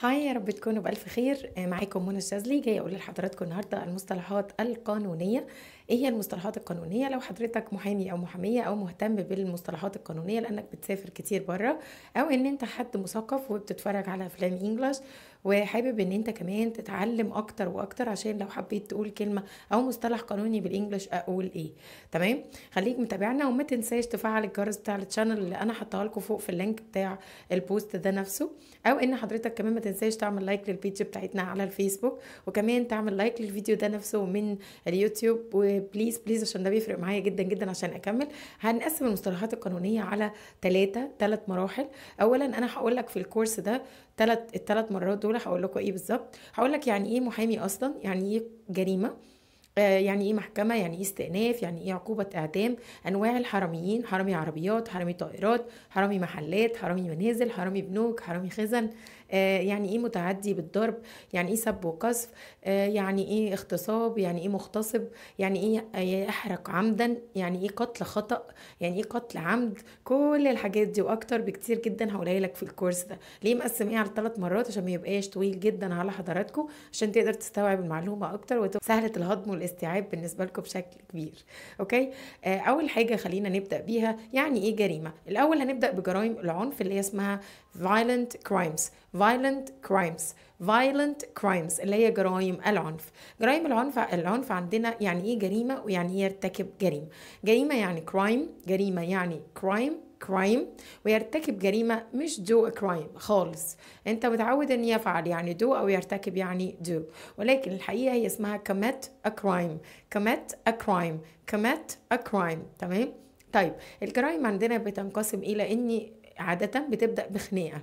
هاي يا رب تكونوا بألف خير آه، معاكم منى الشاذلي جاية أقول لحضراتكم النهاردة المصطلحات القانونية ايه هي المصطلحات القانونيه لو حضرتك محامي او محاميه او مهتم بالمصطلحات القانونيه لانك بتسافر كتير بره او ان انت حد مثقف وبتتفرج على افلام انجلش وحابب ان انت كمان تتعلم اكتر واكتر عشان لو حبيت تقول كلمه او مصطلح قانوني بالانجلش اقول ايه تمام خليك متابعنا وما تنساش تفعل الجرس بتاع التشانل اللي انا حطها لكم فوق في اللينك بتاع البوست ده نفسه او ان حضرتك كمان ما تنساش تعمل لايك للبيج بتاعتنا على الفيسبوك وكمان تعمل لايك للفيديو ده نفسه من اليوتيوب و بليز بليز عشان ده بيفرق معايا جدا جدا عشان اكمل هنقسم المصطلحات القانونيه على ثلاثه ثلاث مراحل اولا انا هقول لك في الكورس ده ثلاث الثلاث مرات دول هقول لكم ايه بالظبط هقول لك يعني ايه محامي اصلا يعني ايه جريمه يعني ايه محكمه يعني ايه استئناف يعني ايه عقوبه اعدام انواع الحراميين حرامي عربيات حرامي طائرات حرامي محلات حرامي منازل حرامي بنوك حرامي خزن يعني ايه متعدي بالضرب يعني ايه سب وقذف يعني ايه اغتصاب يعني ايه مغتصب يعني ايه احرق عمدا يعني ايه قتل خطا يعني ايه قتل عمد كل الحاجات دي واكتر بكتير جدا هقولها لك في الكورس ده ليه مقسميه على ثلاث مرات عشان ما يبقاش طويل جدا على حضراتكم عشان تقدر تستوعب المعلومه اكتر وسهله الهضم الاستيعاب بالنسبه لكم بشكل كبير اوكي آه، اول حاجه خلينا نبدا بيها يعني ايه جريمه الاول هنبدا بجرائم العنف اللي هي اسمها violent crimes violent crimes violent crimes اللي هي جرائم العنف جرائم العنف العنف عندنا يعني ايه جريمه ويعني ايه يرتكب جريمه جريمه يعني crime جريمه يعني crime كرايم ويرتكب جريمة مش دو كرايم خالص انت متعود ان يفعل يعني دو او يرتكب يعني دو ولكن الحقيقة هي اسمها commit a crime commit a crime commit a crime تمام طيب الجرائم عندنا بتنقسم الى اني عادة بتبدأ بخناقة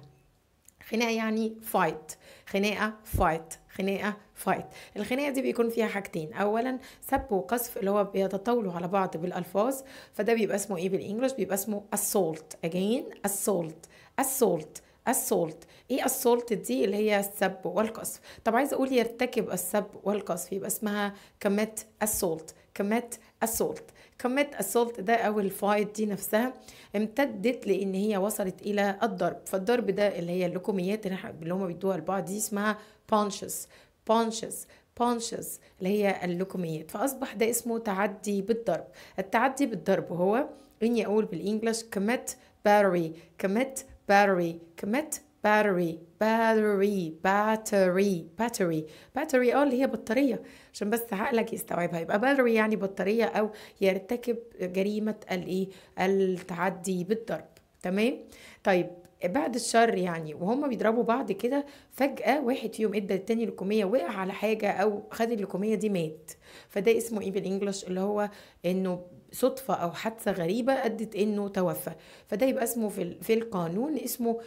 خناقه يعني فايت خناقه فايت خناقه فايت الخناقه دي بيكون فيها حاجتين اولا سب وقذف اللي هو بيتطاولوا على بعض بالالفاظ فده بيبقى اسمه ايه بالانجلش بيبقى اسمه assault again assault assault السولت ايه السولت دي اللي هي السب والقصف طب عايزه اقول يرتكب السب والقصف يبقى اسمها كمت السولت كمت السولت كميت اسولت ده او الفايت دي نفسها امتدت لان هي وصلت الى الضرب فالضرب ده اللي هي اللوكوميات اللي هم بيدوها لبعض دي اسمها بانشز بانشز بانشز اللي هي اللوكوميات فاصبح ده اسمه تعدي بالضرب التعدي بالضرب هو اني اقول بالانجلش كميت باري كميت باري كميت battery battery battery battery battery اه اللي هي بطارية عشان بس عقلك يستوعبها يبقى battery يعني بطارية أو يرتكب جريمة الإيه التعدي بالضرب تمام طيب بعد الشر يعني وهما بيضربوا بعض كده فجأة واحد فيهم ادى التاني لكمية وقع على حاجة أو خد اللكومية دي مات فده اسمه ايه بالانجلش اللي هو انه صدفة أو حادثة غريبة أدت إنه توفى فده يبقى اسمه في, في القانون اسمه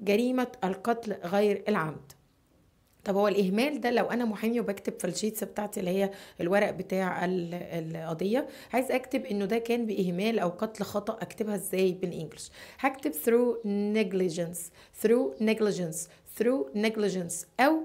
جريمه القتل غير العمد طب هو الاهمال ده لو انا محامي وبكتب في الشيتس بتاعتي اللي هي الورق بتاع القضيه عايز اكتب انه ده كان باهمال او قتل خطا اكتبها ازاي بالانجلش هكتب through negligence through negligence through negligence او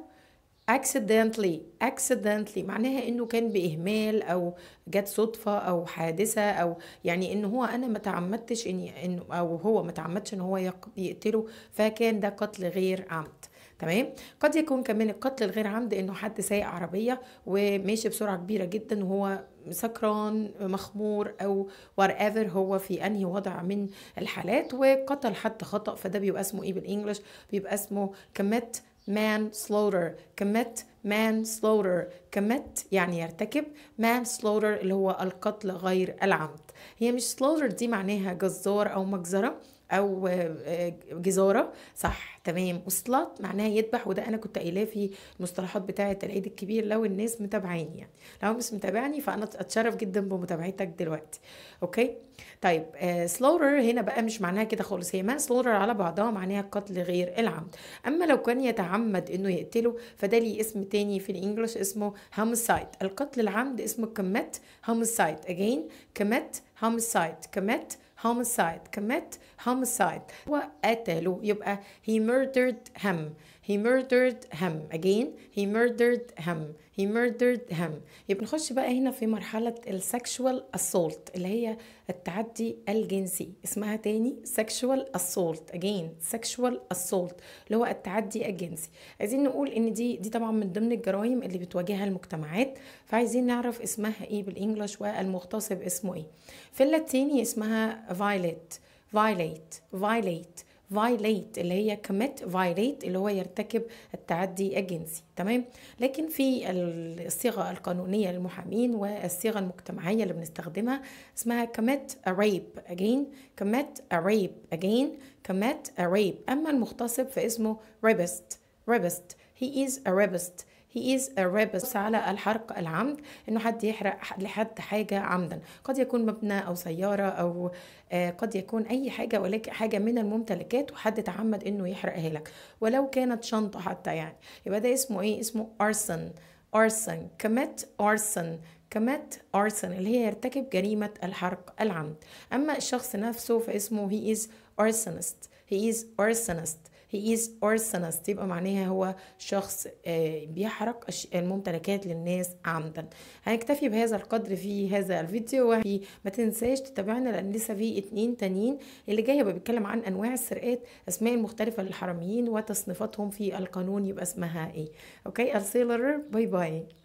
accidentally accidentally معناها انه كان باهمال او جت صدفه او حادثه او يعني ان هو انا ما تعمدتش اني انه او هو ما تعمدش ان هو يقتله فكان ده قتل غير عمد تمام قد يكون كمان القتل الغير عمد انه حد سايق عربيه وماشي بسرعه كبيره جدا وهو سكران مخمور او ايفر هو في انهي وضع من الحالات وقتل حد خطا فده بيبقى اسمه ايه بالانجلش بيبقى اسمه commit manslaughter, commit مان سلوتر كمت يعني يرتكب مان سلوتر اللي هو القتل غير العمد هي مش سلوتر دي معناها جزار او مجزره او آه، جزاره صح تمام وسلات معناها يذبح وده انا كنت قايلاه في المصطلحات بتاعه العيد الكبير لو الناس متابعيني يعني لو مش متابعني فانا اتشرف جدا بمتابعتك دلوقتي اوكي طيب سلوتر آه، هنا بقى مش معناها كده خالص هي مان سلوتر على بعضها معناها قتل غير العمد اما لو كان يتعمد انه يقتله فده ليه اسم التاني في الانجلش اسمه هومسايد القتل العمد اسمه كمت هومسايد اجين كمت هومسايد كمت هومسايد كمت هومسايد هو قتله يبقى he murdered him he murdered him again he murdered him he murdered him يبقى نخش بقى هنا في مرحلة السكشوال assault اللي هي التعدي الجنسي اسمها تاني سكشوال assault again سكشوال assault اللي هو التعدي الجنسي عايزين نقول ان دي دي طبعا من ضمن الجرائم اللي بتواجهها المجتمعات فعايزين نعرف اسمها ايه بالانجلش والمغتصب اسمه ايه في اللاتيني اسمها فايلت violate violate violate اللي هي commit violate اللي هو يرتكب التعدي الجنسي تمام لكن في الصيغة القانونية للمحامين والصيغة المجتمعية اللي بنستخدمها اسمها commit a rape again commit a rape again commit a rape أما المغتصب فاسمه rapist rapist he is a rapist هي از رابس على الحرق العمد انه حد يحرق لحد حاجه عمدا قد يكون مبنى او سياره او آه، قد يكون اي حاجه ولكن حاجه من الممتلكات وحد تعمد انه يحرقها لك ولو كانت شنطه حتى يعني يبقى ده اسمه ايه اسمه ارسن ارسن كمت ارسن كمات أرسن اللي هي يرتكب جريمة الحرق العمد أما الشخص نفسه فاسمه he is arsonist he is arsonist هي از ارسنس تبقى معناها هو شخص آه، بيحرق الممتلكات للناس عمدا هنكتفي بهذا القدر في هذا الفيديو وفي ما تنساش تتابعنا لان لسه في اتنين تانيين اللي جاي هيبقى بيتكلم عن انواع السرقات اسماء مختلفه للحراميين وتصنيفاتهم في القانون يبقى اسمها ايه اوكي السيلر باي باي